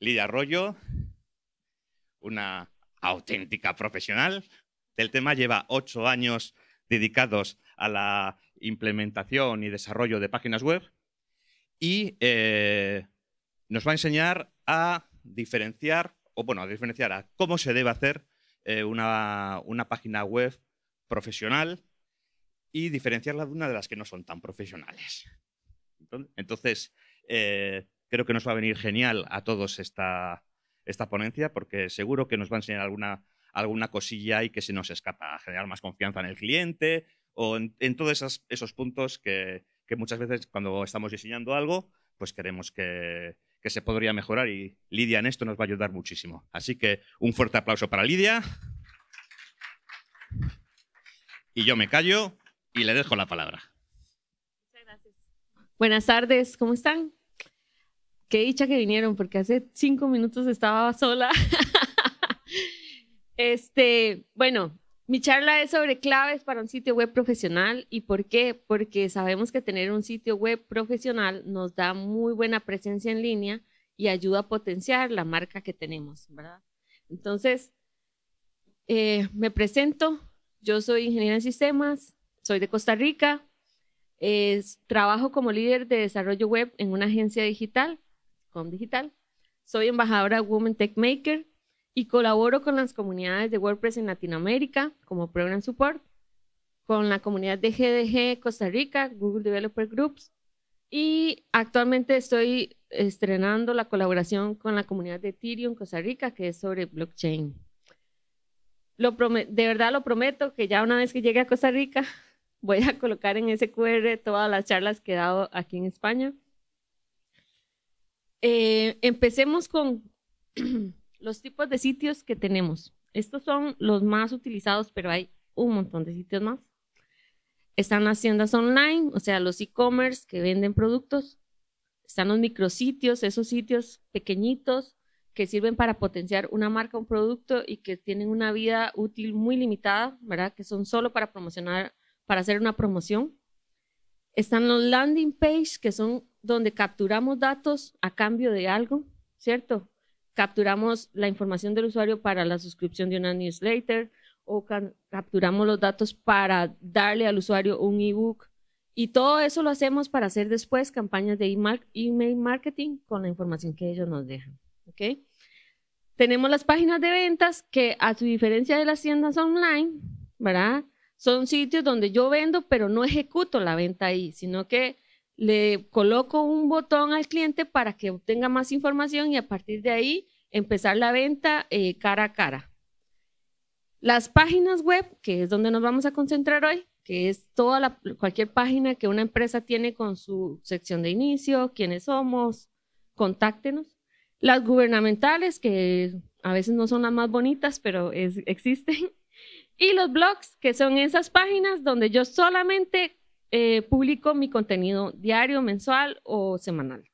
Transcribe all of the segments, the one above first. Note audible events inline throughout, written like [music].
Lidia Arroyo, una auténtica profesional del tema, lleva ocho años dedicados a la implementación y desarrollo de páginas web y eh, nos va a enseñar a diferenciar, o bueno, a diferenciar a cómo se debe hacer eh, una, página web profesional y diferenciarla de una de las que no son tan profesionales. Entonces, eh, Creo que nos va a venir genial a todos esta, esta ponencia porque seguro que nos va a enseñar alguna, alguna cosilla y que se nos escapa, a generar más confianza en el cliente o en, todos esos, puntos que, muchas veces cuando estamos diseñando algo, pues queremos que, que se podría mejorar y Lidia en esto nos va a ayudar muchísimo. Así que un fuerte aplauso para Lidia. Y yo me callo y le dejo la palabra. Muchas gracias. Buenas tardes, ¿cómo están? Qué dicha que vinieron, porque hace cinco minutos estaba sola. [laughs] este, bueno, mi charla es sobre claves para un sitio web profesional y por qué, porque sabemos que tener un sitio web profesional nos da muy buena presencia en línea y ayuda a potenciar la marca que tenemos, ¿verdad? Entonces, eh, me presento, yo soy ingeniera en sistemas, soy de Costa Rica, trabajo como líder de desarrollo web en una agencia digital Digital. Soy embajadora Women Tech Maker y colaboro con las comunidades de WordPress en Latinoamérica como Program Support, con la comunidad de GDG Costa Rica, Google Developer Groups, y actualmente estoy estrenando la colaboración con la comunidad de Ethereum Costa Rica, que es sobre blockchain. de verdad lo prometo que ya una vez que llegue a Costa Rica, [laughs] voy a colocar en ese QR todas las charlas que he dado aquí en España. Eh, empecemos con [clears throat] los tipos de sitios que tenemos. Estos son los más utilizados, pero hay un montón de sitios más. Están las tiendas online, o sea, los e-commerce que venden productos. Están los micrositios, esos sitios pequeñitos que sirven para potenciar una marca, un producto y que tienen una vida útil muy limitada, ¿verdad? Que son solo para promocionar, para hacer una promoción. Están los landing page, que son donde capturamos datos a cambio de algo, ¿cierto? Capturamos la información del usuario para la suscripción de una newsletter o capturamos los datos para darle al usuario un ebook. Y todo eso lo hacemos para hacer después campañas de email marketing con la información que ellos nos dejan. ¿ok? Tenemos las páginas de ventas que a su diferencia de las tiendas online, ¿verdad? Son sitios donde yo vendo pero no ejecuto la venta ahí, sino que le coloco un botón al cliente para que obtenga más información y a partir de ahí empezar la venta eh, cara a cara. Las páginas web, que es donde nos vamos a concentrar hoy, que es toda cualquier página que una empresa tiene con su sección de inicio, quiénes somos, contáctenos. Las gubernamentales, que a veces no son las más bonitas, pero existen. [laughs] Y los blogs, que son esas páginas donde yo solamente eh, publico mi contenido diario, mensual o semanal.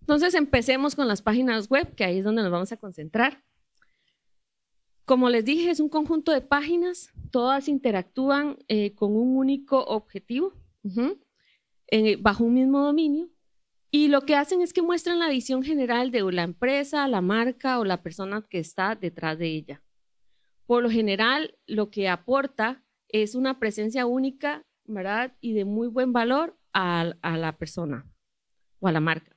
Entonces empecemos con las páginas web, que ahí es donde nos vamos a concentrar. Como les dije, es un conjunto de páginas, todas interactúan eh, con un único objetivo, bajo un mismo dominio, y lo que hacen es que muestran la visión general de la empresa, la marca o la persona que está detrás de ella. Por lo general, lo que aporta es una presencia única, ¿verdad? Y de muy buen valor a, la persona o a la marca.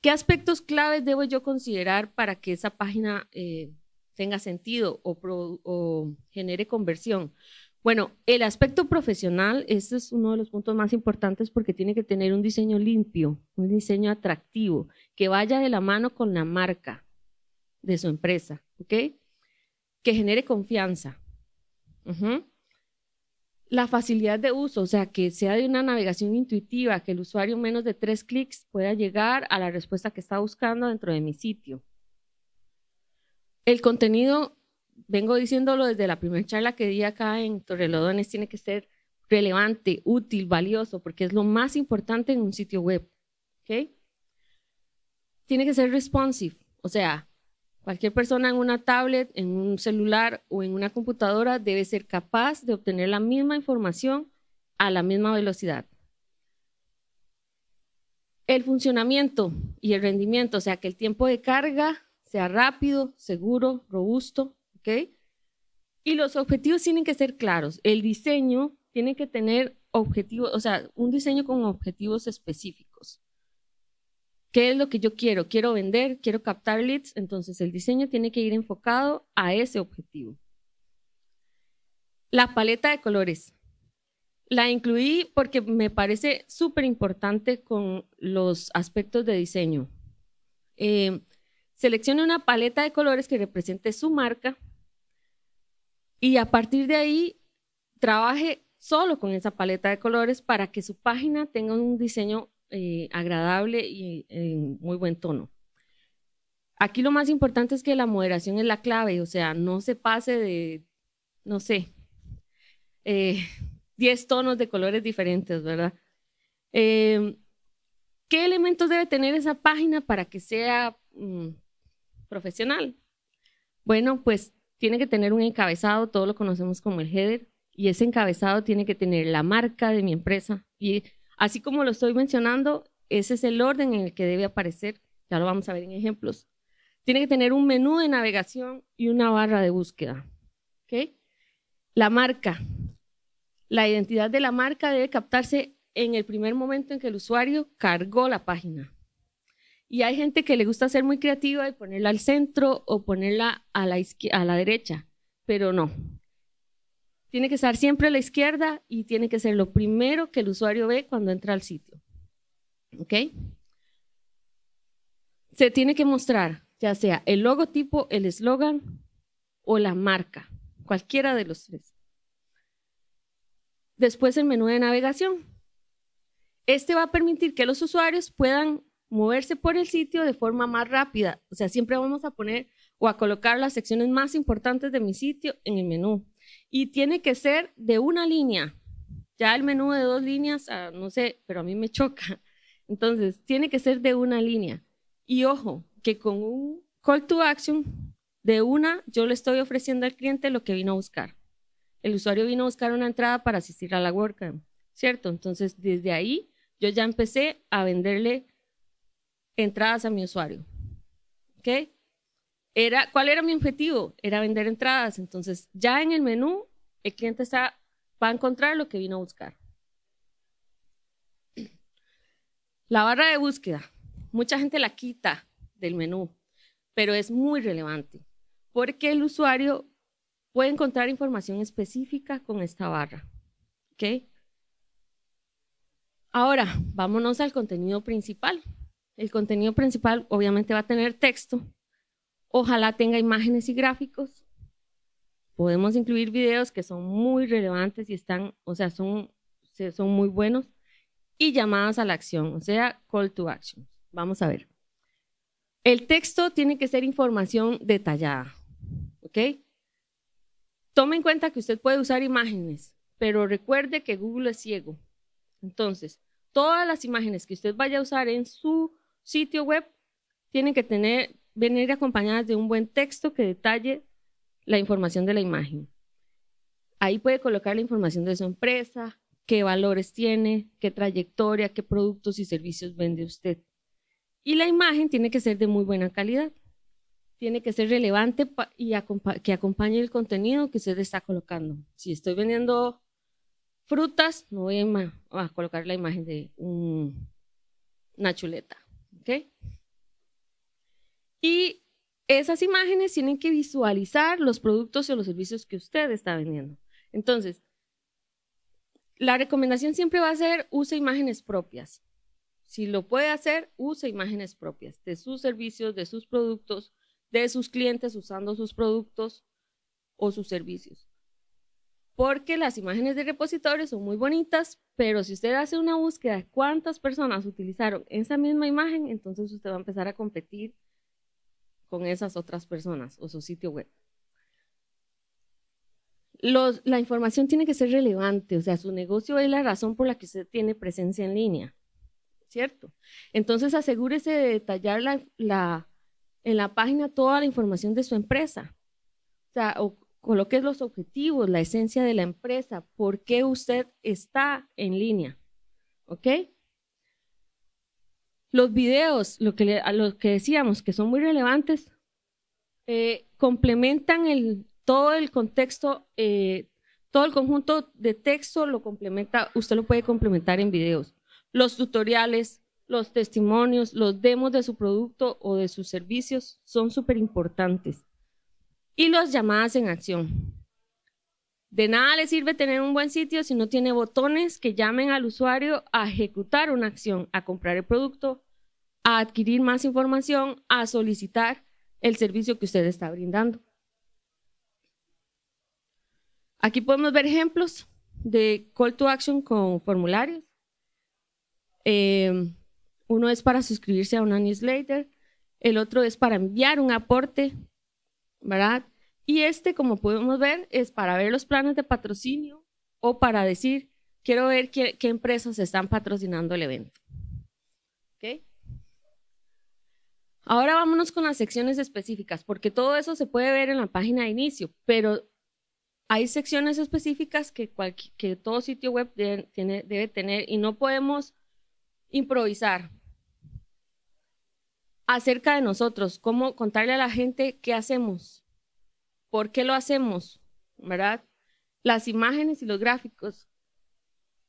¿Qué aspectos claves debo yo considerar para que esa página eh, tenga sentido o, genere conversión? Bueno, el aspecto profesional, ese es uno de los puntos más importantes porque tiene que tener un diseño limpio, un diseño atractivo, que vaya de la mano con la marca de su empresa, ¿ok? Que genere confianza la facilidad de uso, o sea, que sea de una navegación intuitiva, que el usuario menos de tres clics pueda llegar a la respuesta que está buscando dentro de mi sitio. El contenido, vengo diciéndolo desde la primera charla que di acá en Torrelodones, tiene que ser relevante, útil, valioso, porque es lo más importante en un sitio web. Tiene que ser responsive, o sea, Cualquier persona en una tablet, en un celular o en una computadora debe ser capaz de obtener la misma información a la misma velocidad. El funcionamiento y el rendimiento, o sea, que el tiempo de carga sea rápido, seguro, robusto, Y los objetivos tienen que ser claros. El diseño tiene que tener objetivos, o sea, un diseño con objetivos específicos. ¿Qué es lo que yo quiero? Quiero vender, quiero captar leads, entonces el diseño tiene que ir enfocado a ese objetivo. La paleta de colores. La incluí porque me parece súper importante con los aspectos de diseño. Eh, seleccione una paleta de colores que represente su marca y a partir de ahí trabaje solo con esa paleta de colores para que su página tenga un diseño eh, agradable y en muy buen tono. Aquí lo más importante es que la moderación es la clave, o sea, no se pase de, no sé, 10 eh, [laughs] tonos de colores diferentes, ¿verdad? Eh, ¿Qué elementos debe tener esa página para que sea mm, profesional? Bueno, pues tiene que tener un encabezado, todo lo conocemos como el header, y ese encabezado tiene que tener la marca de mi empresa y Así como lo estoy mencionando, ese es el orden en el que debe aparecer, ya lo vamos a ver en ejemplos. Tiene que tener un menú de navegación y una barra de búsqueda. La marca. La identidad de la marca debe captarse en el primer momento en que el usuario cargó la página. Y hay gente que le gusta ser muy creativa y ponerla al centro o ponerla a la derecha, pero no. Tiene que estar siempre a la izquierda y tiene que ser lo primero que el usuario ve cuando entra al sitio. ¿Ok? Se tiene que mostrar ya sea el logotipo, el eslogan o la marca, cualquiera de los tres. Después el menú de navegación. Este va a permitir que los usuarios puedan moverse por el sitio de forma más rápida. O sea, siempre vamos a poner o a colocar las secciones más importantes de mi sitio en el menú y tiene que ser de una línea. Ya el menú de dos líneas, ah, no sé, pero a mí me choca. Entonces, tiene que ser de una línea. Y ojo, que con un call to action de una, yo le estoy ofreciendo al cliente lo que vino a buscar. El usuario vino a buscar una entrada para asistir a la WordCamp, ¿cierto? Entonces, desde ahí yo ya empecé a venderle entradas a mi usuario. ¿Ok? era, ¿cuál era mi objetivo? Era vender entradas. Entonces, ya en el menú, el cliente está, va a encontrar lo que vino a buscar. La barra de búsqueda, mucha gente la quita del menú, pero es muy relevante porque el usuario puede encontrar información específica con esta barra. Ahora, vámonos al contenido principal. El contenido principal obviamente va a tener texto, Ojalá tenga imágenes y gráficos. Podemos incluir videos que son muy relevantes y están, o sea, son, son muy buenos. Y llamadas a la acción, o sea, call to action. Vamos a ver. El texto tiene que ser información detallada, ¿ok? Tome en cuenta que usted puede usar imágenes, pero recuerde que Google es ciego. Entonces, todas las imágenes que usted vaya a usar en su sitio web tienen que tener, Venir acompañadas de un buen texto que detalle la información de la imagen. Ahí puede colocar la información de su empresa, qué valores tiene, qué trayectoria, qué productos y servicios vende usted. Y la imagen tiene que ser de muy buena calidad. Tiene que ser relevante y que acompañe el contenido que usted está colocando. Si estoy vendiendo frutas, no voy a, colocar la imagen de una chuleta. Y esas imágenes tienen que visualizar los productos o los servicios que usted está vendiendo. Entonces, la recomendación siempre va a ser use imágenes propias. Si lo puede hacer, use imágenes propias de sus servicios, de sus productos, de sus clientes usando sus productos o sus servicios. Porque las imágenes de repositorios son muy bonitas, pero si usted hace una búsqueda de cuántas personas utilizaron esa misma imagen, entonces usted va a empezar a competir con esas otras personas o su sitio web. la información tiene que ser relevante, o sea, su negocio es la razón por la que usted tiene presencia en línea, ¿cierto? Entonces asegúrese de detallar en la página toda la información de su empresa, o sea, o, coloque los objetivos, la esencia de la empresa, por qué usted está en línea, ¿ok? Los videos, lo que, a lo que decíamos, que son muy relevantes, eh, complementan el, todo el contexto, eh, todo el conjunto de texto lo complementa, usted lo puede complementar en videos. Los tutoriales, los testimonios, los demos de su producto o de sus servicios son súper importantes. Y las llamadas en acción. De nada le sirve tener un buen sitio si no tiene botones que llamen al usuario a ejecutar una acción, a comprar el producto, a adquirir más información, a solicitar el servicio que usted está brindando. Aquí podemos ver ejemplos de call to action con formularios. Em, uno es para suscribirse a una newsletter, el otro es para enviar un aporte, ¿verdad? Y este, como podemos ver, es para ver los planes de patrocinio o para decir, quiero ver qué, qué empresas están patrocinando el evento. Ahora vámonos con las secciones específicas, porque todo eso se puede ver en la página de inicio, pero hay secciones específicas que, todo sitio web debe tener y no podemos improvisar. Acerca de nosotros, cómo contarle a la gente qué hacemos, ¿Por qué lo hacemos? ¿Verdad? Las imágenes y los gráficos.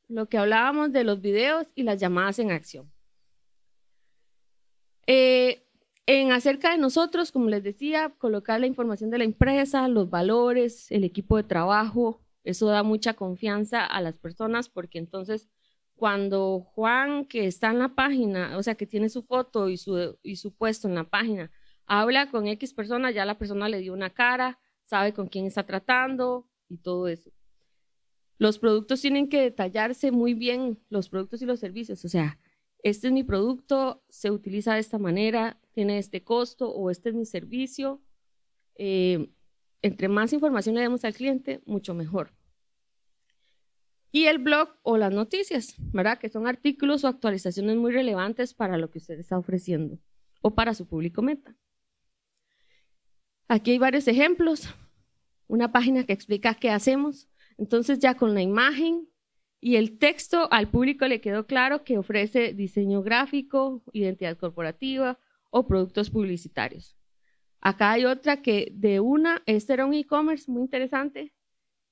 Lo que hablábamos de los videos y las llamadas en acción. Eh, en acerca de nosotros, como les decía, colocar la información de la empresa, los valores, el equipo de trabajo, eso da mucha confianza a las personas porque entonces cuando Juan, que está en la página, o sea, que tiene su foto y su, y su puesto en la página, habla con X persona, ya la persona le dio una cara, sabe con quién está tratando y todo eso. Los productos tienen que detallarse muy bien, los productos y los servicios, o sea, este es mi producto, se utiliza de esta manera, tiene este costo o este es mi servicio. Eh, entre más información le demos al cliente, mucho mejor. Y el blog o las noticias, ¿verdad? Que son artículos o actualizaciones muy relevantes para lo que usted está ofreciendo o para su público meta. Aquí hay varios ejemplos una página que explica qué hacemos. Entonces ya con la imagen y el texto al público le quedó claro que ofrece diseño gráfico, identidad corporativa o productos publicitarios. Acá hay otra que de una, este era un e-commerce muy interesante,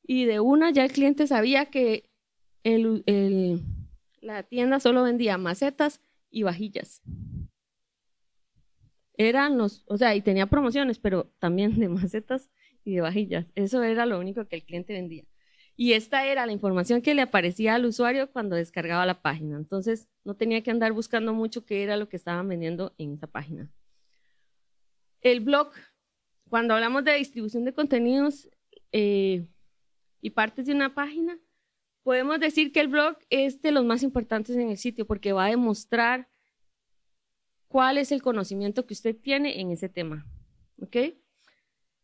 y de una ya el cliente sabía que la tienda solo vendía macetas y vajillas. Eran los, o sea, y tenía promociones, pero también de macetas y de vajillas. Eso era lo único que el cliente vendía. Y esta era la información que le aparecía al usuario cuando descargaba la página. Entonces, no tenía que andar buscando mucho qué era lo que estaban vendiendo en esa página. El blog, cuando hablamos de distribución de contenidos eh, y partes de una página, podemos decir que el blog es de los más importantes en el sitio porque va a demostrar cuál es el conocimiento que usted tiene en ese tema. ¿Ok?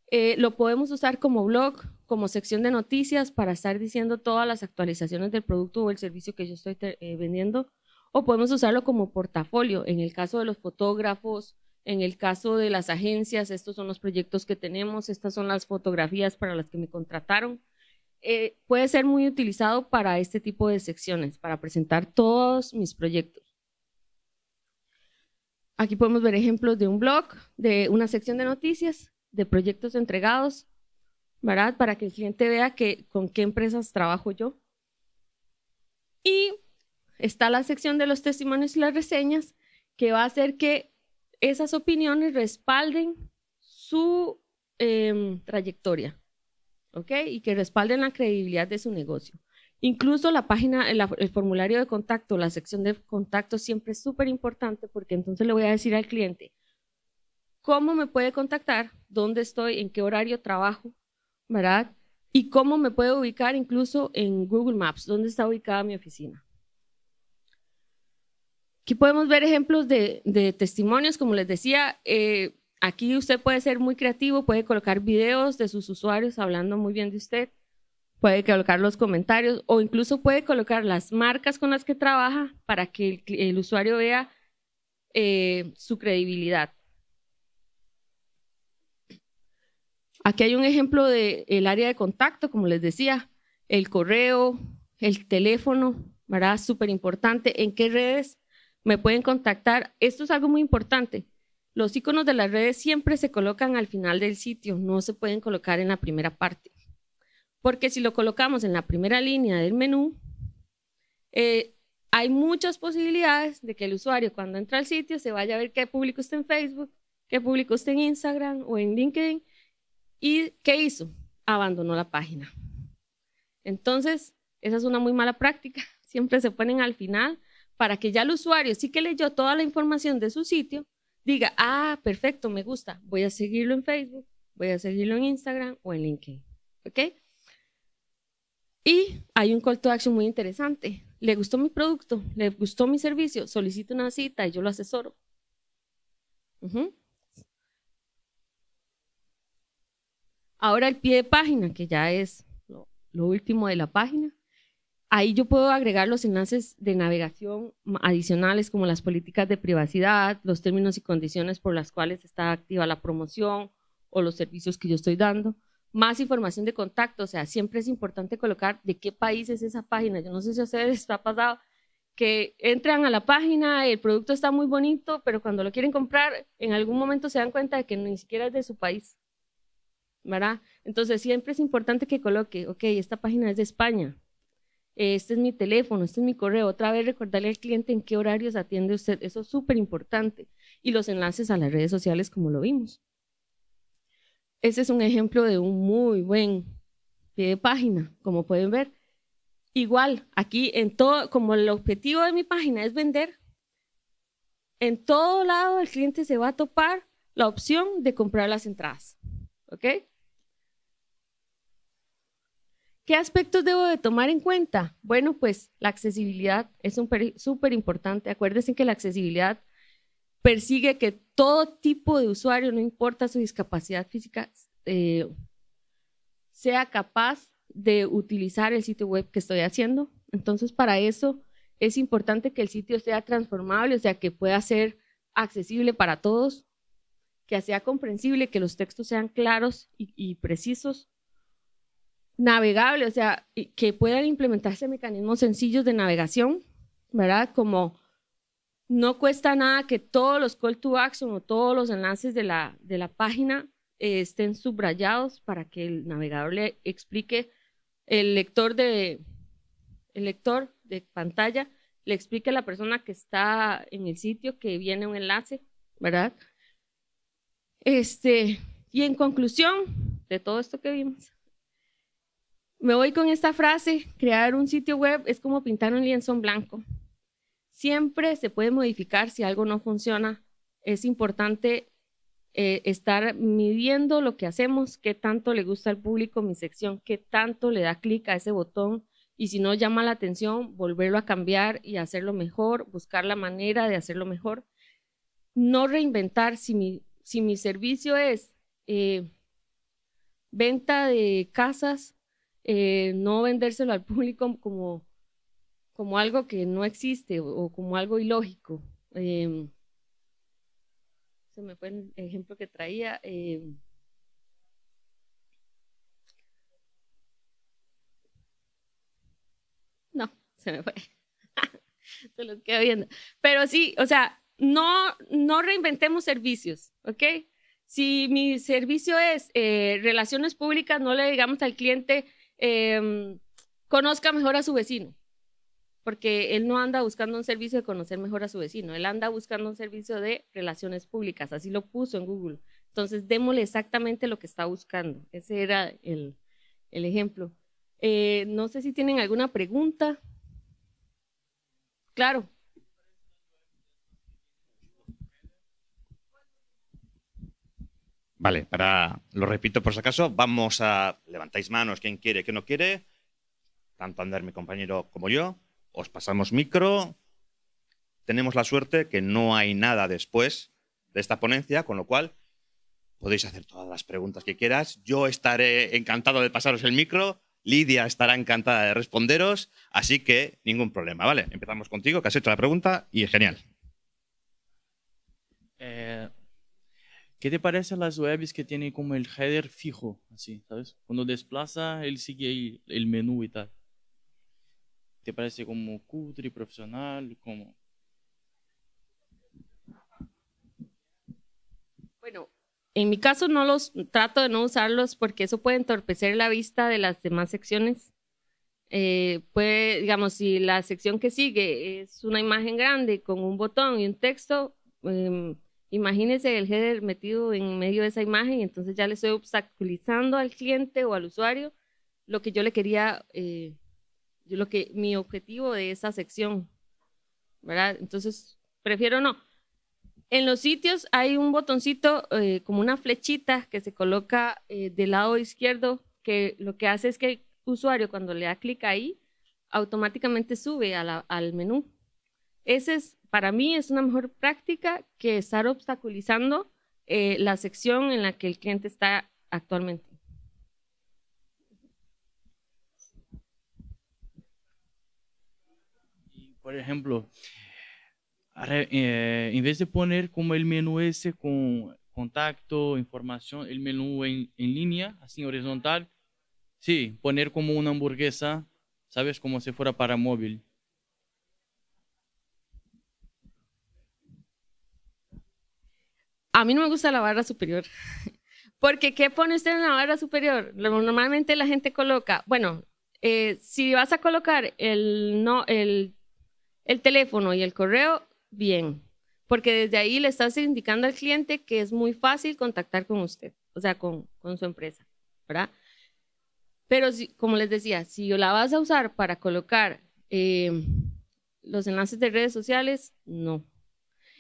Eh, lo podemos usar como blog, como sección de noticias para estar diciendo todas las actualizaciones del producto o el servicio que yo estoy eh, vendiendo. O podemos usarlo como portafolio, en el caso de los fotógrafos, en el caso de las agencias, estos son los proyectos que tenemos, estas son las fotografías para las que me contrataron. Eh, puede ser muy utilizado para este tipo de secciones, para presentar todos mis proyectos. Aquí podemos ver ejemplos de un blog, de una sección de noticias, de proyectos entregados, ¿verdad? Para que el cliente vea que, con qué empresas trabajo yo. Y está la sección de los testimonios y las reseñas, que va a hacer que esas opiniones respalden su em, trayectoria, ¿ok? Y que respalden la credibilidad de su negocio. Incluso la página, el, el formulario de contacto, la sección de contacto siempre es súper importante porque entonces le voy a decir al cliente, cómo me puede contactar, dónde estoy, en qué horario trabajo, ¿verdad? Y cómo me puede ubicar incluso en Google Maps, dónde está ubicada mi oficina. Aquí podemos ver ejemplos de, testimonios, como les decía, eh, aquí usted puede ser muy creativo, puede colocar videos de sus usuarios hablando muy bien de usted, puede colocar los comentarios o incluso puede colocar las marcas con las que trabaja para que el, usuario vea eh, su credibilidad. Aquí hay un ejemplo del el área de contacto, como les decía, el correo, el teléfono, ¿verdad? Súper importante. ¿En qué redes me pueden contactar? Esto es algo muy importante. Los iconos de las redes siempre se colocan al final del sitio, no se pueden colocar en la primera parte. Porque si lo colocamos en la primera línea del menú, eh, hay muchas posibilidades de que el usuario cuando entra al sitio se vaya a ver qué público está en Facebook, qué público está en Instagram o en LinkedIn ¿Y qué hizo? Abandonó la página. Entonces, esa es una muy mala práctica. [laughs] Siempre se ponen al final para que ya el usuario sí que leyó toda la información de su sitio, diga, ah, perfecto, me gusta, voy a seguirlo en Facebook, voy a seguirlo en Instagram o en LinkedIn. ¿Ok? Y hay un call to action muy interesante. ¿Le gustó mi producto? ¿Le gustó mi servicio? Solicito una cita y yo lo asesoro. Ahora el pie de página, que ya es lo, último de la página. Ahí yo puedo agregar los enlaces de navegación adicionales como las políticas de privacidad, los términos y condiciones por las cuales está activa la promoción o los servicios que yo estoy dando, más información de contacto, o sea, siempre es importante colocar de qué país es esa página. Yo no sé si a ustedes les ha pasado que entran a la página, el producto está muy bonito, pero cuando lo quieren comprar, en algún momento se dan cuenta de que ni siquiera es de su país. ¿verdad? Entonces siempre es importante que coloque, ok, esta página es de España, este es mi teléfono, este es mi correo, otra vez recordarle al cliente en qué horarios atiende usted, eso es súper importante, y los enlaces a las redes sociales como lo vimos. Ese es un ejemplo de un muy buen pie de página, como pueden ver. Igual, aquí en todo, como el objetivo de mi página es vender, en todo lado el cliente se va a topar la opción de comprar las entradas. ¿Ok? ¿Qué aspectos debo de tomar en cuenta? Bueno, pues la accesibilidad es súper importante. Acuérdense que la accesibilidad persigue que todo tipo de usuario, no importa su discapacidad física, eh, sea capaz de utilizar el sitio web que estoy haciendo. Entonces, para eso es importante que el sitio sea transformable, o sea, que pueda ser accesible para todos, que sea comprensible, que los textos sean claros y, y precisos, navegable, o sea, que puedan implementarse mecanismos sencillos de navegación, ¿verdad? Como no cuesta nada que todos los call to action o todos los enlaces de la, página eh, estén subrayados para que el navegador le explique, el lector de, el lector de pantalla le explique a la persona que está en el sitio que viene un enlace, ¿verdad? Este, y en conclusión de todo esto que vimos, me voy con esta frase, crear un sitio web es como pintar un lienzo en blanco. Siempre se puede modificar si algo no funciona. Es importante eh, estar midiendo lo que hacemos, qué tanto le gusta al público mi sección, qué tanto le da clic a ese botón y si no llama la atención, volverlo a cambiar y hacerlo mejor, buscar la manera de hacerlo mejor. No reinventar si mi, servicio es eh, venta de casas, eh, no vendérselo al público como, algo que no existe o, como algo ilógico. Eh, se me fue el ejemplo que traía. Eh, no, se me fue. [laughs] se los quedo viendo. Pero sí, o sea, no, reinventemos servicios, ¿ok? Si mi servicio es relaciones públicas, no le digamos al cliente, Em, conozca mejor a su vecino, porque él no anda buscando un servicio de conocer mejor a su vecino, él anda buscando un servicio de relaciones públicas, así lo puso en Google. Entonces, démosle exactamente lo que está buscando. Ese era el, ejemplo. Eh, no sé si tienen alguna pregunta. Claro. Vale, para, lo repito por si acaso, vamos a, levantáis manos quien quiere, quien no quiere, tanto Ander, mi compañero, como yo, os pasamos micro, tenemos la suerte que no hay nada después de esta ponencia, con lo cual podéis hacer todas las preguntas que quieras, yo estaré encantado de pasaros el micro, Lidia estará encantada de responderos, así que ningún problema, ¿vale? Empezamos contigo, que has hecho la pregunta y genial. ¿Qué te parecen las webs que tienen como el header fijo? Así, ¿sabes? Cuando desplaza, él sigue ahí el menú y tal. ¿Te parece como cutre, profesional, como...? Bueno, en mi caso no los trato de no usarlos porque eso puede entorpecer la vista de las demás secciones. Eh, puede, digamos, si la sección que sigue es una imagen grande con un botón y un texto, eh, Imagínense el header metido en medio de esa imagen, entonces ya le estoy obstaculizando al cliente o al usuario lo que yo le quería, eh, lo que mi objetivo de esa sección, ¿verdad? Entonces prefiero no. En los sitios hay un botoncito eh, como una flechita que se coloca eh, del lado izquierdo que lo que hace es que el usuario cuando le da clic ahí automáticamente sube al menú. Ese es para mí es una mejor práctica que estar obstaculizando eh, la sección en la que el cliente está actualmente. Por ejemplo, eh, en vez de poner como el menú ese con contacto, información, el menú en, en línea, así horizontal, sí, poner como una hamburguesa, ¿sabes? Como si fuera para móvil. A mí no me gusta la barra superior. [laughs] Porque, ¿qué pone usted en la barra superior? Normalmente la gente coloca, bueno, eh, si vas a colocar el, no, el, teléfono y el correo, bien, porque desde ahí le estás indicando al cliente que es muy fácil contactar con usted, o sea, con, su empresa, ¿verdad? Pero, como les decía, si la vas a usar para colocar eh, los enlaces de redes sociales, no.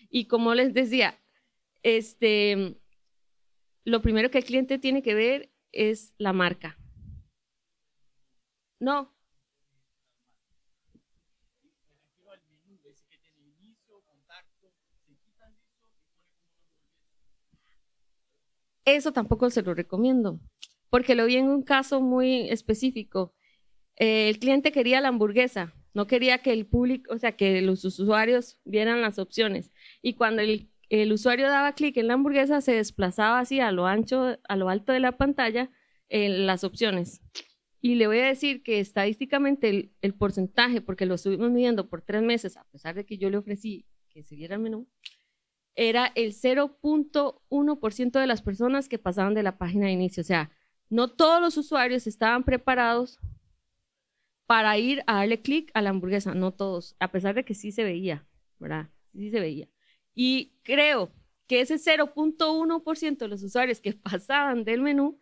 Y como les decía, este, lo primero que el cliente tiene que ver es la marca. No. Eso tampoco se lo recomiendo, porque lo vi en un caso muy específico. Eh, el cliente quería la hamburguesa, no quería que el público, o sea, que los usuarios vieran las opciones. Y cuando el el usuario daba clic en la hamburguesa, se desplazaba así a lo ancho, a lo alto de la pantalla, en las opciones. Y le voy a decir que estadísticamente el, porcentaje, porque lo estuvimos midiendo por tres meses, a pesar de que yo le ofrecí que se viera el menú, era el 0.1% de las personas que pasaban de la página de inicio. O sea, no todos los usuarios estaban preparados para ir a darle clic a la hamburguesa, no todos, a pesar de que sí se veía, ¿verdad? Sí se veía. Y creo que ese 0.1% de los usuarios que [laughs] pasaban del menú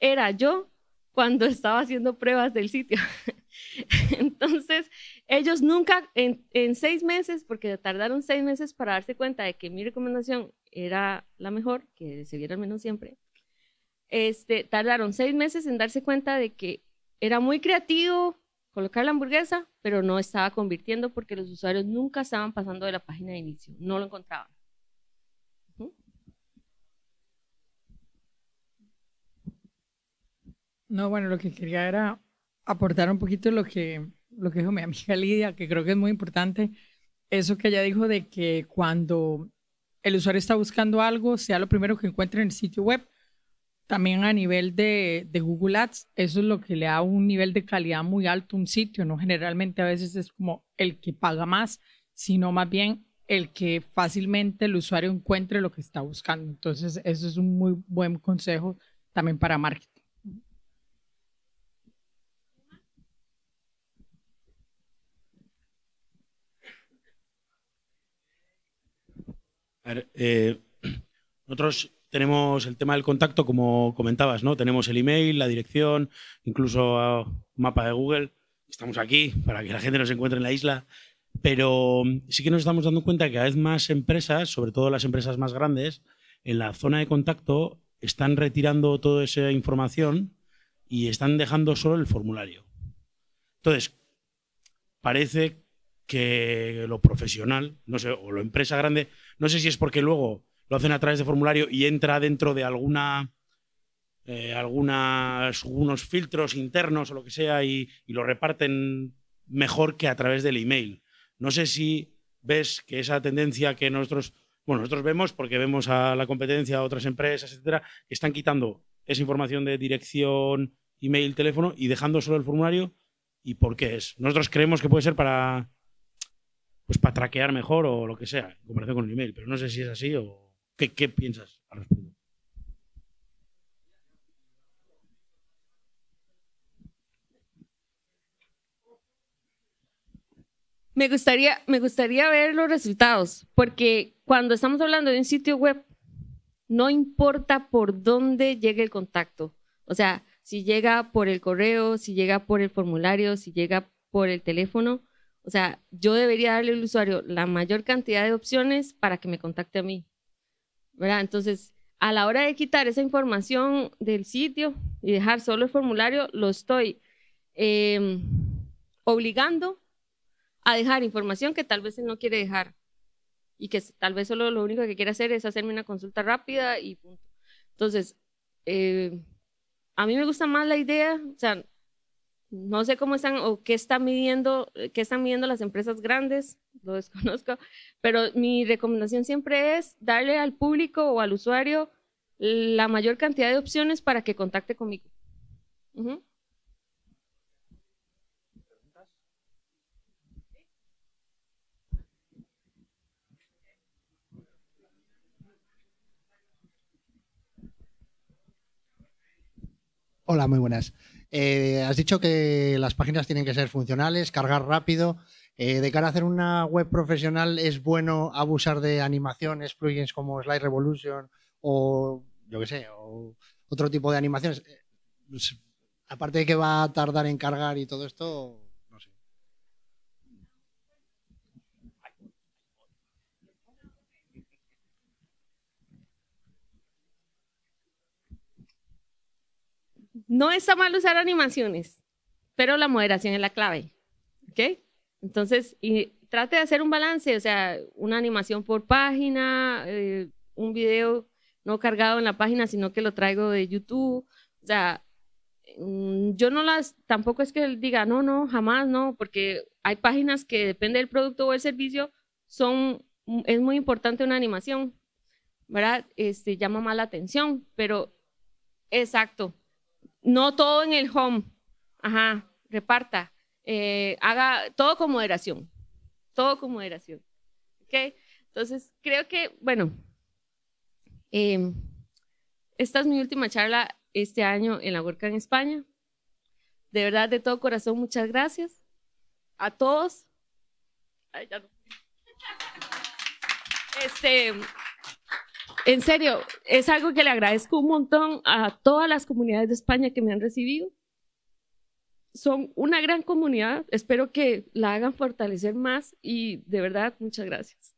era yo cuando [laughs] estaba haciendo pruebas del sitio. [laughs] Entonces, ellos nunca, en, seis meses, porque tardaron seis meses para darse cuenta de que mi recomendación era la mejor, que se viera al menos siempre, este, tardaron seis meses en darse cuenta de que era muy creativo, colocar la hamburguesa, pero no estaba convirtiendo porque los usuarios nunca estaban pasando de la página de inicio, no lo encontraban. No, bueno, lo que quería era aportar un poquito lo que, lo que dijo mi [laughs] amiga Lidia, que creo que es muy importante. Eso que ella dijo de que cuando el usuario está buscando algo, sea lo primero que encuentre en el sitio web, también a nivel de, Google Ads, eso es lo que le da un nivel de calidad muy alto a un sitio, no generalmente a veces es como el que paga más, sino más bien el que fácilmente el usuario encuentre lo que está buscando. Entonces, eso es un muy buen consejo también para marketing. Eh, [clears throat] tenemos el tema del contacto, como comentabas, ¿no? Tenemos el email, la dirección, incluso ah, mapa de Google. Estamos aquí para que la gente nos encuentre en la isla. Pero mm, sí que nos estamos dando cuenta que cada vez más empresas, sobre todo las empresas más grandes, en la zona de contacto están retirando toda esa información y están dejando solo el formulario. Entonces, parece que lo profesional, no sé, o lo empresa grande, no sé si es porque luego lo hacen a través de formulario y entra dentro de alguna, eh, algunas, algunos filtros internos o lo que sea y, lo reparten mejor que a través del email. No sé si ves que esa tendencia que nosotros, bueno, nosotros vemos porque vemos a la competencia, a otras empresas, etcétera, que están quitando esa información de dirección, email, teléfono y dejando solo el formulario y por qué es. Nosotros creemos que puede ser para pues para traquear mejor o lo que sea, en comparación con el email, pero no sé si es así o ¿Qué, piensas al respecto? Me gustaría, me gustaría ver los resultados, porque cuando estamos hablando de un sitio web, no importa por dónde llegue el contacto. O sea, si llega por el correo, si llega por el formulario, si llega por el teléfono, o sea, yo debería darle al usuario la mayor cantidad de opciones para que me contacte a mí. Entonces, a la hora de quitar esa información del sitio y dejar solo el formulario, lo estoy em, obligando a dejar información que tal vez él no quiere dejar y que tal vez solo lo único que quiere hacer es hacerme una consulta rápida y punto. Entonces, eh, a mí me gusta más la idea, o sea, no sé cómo están o qué están midiendo, eh, qué están midiendo las empresas grandes, [laughs] lo desconozco, pero mi recomendación siempre es darle al público o al usuario la mayor cantidad de opciones para que contacte conmigo. Hola, muy buenas. Eh, has dicho que las páginas tienen que ser funcionales, cargar rápido. Eh, de cara a hacer una web profesional, ¿es bueno abusar de animaciones, plugins como Slide Revolution o yo que sé, o otro tipo de animaciones? Eh, pues, aparte de que va a tardar en cargar y todo esto. No está mal usar animaciones, pero la moderación es la clave. ¿Ok? Entonces, y trate de hacer un balance, o sea, una animación por página, eh, un video no cargado en la página, sino que lo traigo de YouTube. O sea, mm, yo no las, tampoco es que él diga, no, no, jamás, no, porque hay páginas que depende del producto o el servicio, son, mm, es muy importante una animación, ¿verdad? Este, llama más la atención, pero exacto, no todo en el home. Ajá, reparta. Eh, haga todo con moderación. Todo con moderación. ¿Ok? Entonces, creo que, bueno, em, esta es mi última charla este año en la Huerca en España. De verdad, de todo corazón, muchas gracias a todos. Este, en serio, es algo que le agradezco un montón a todas las comunidades de España que me han recibido. Son una gran comunidad, espero que la hagan fortalecer más y de verdad, muchas gracias.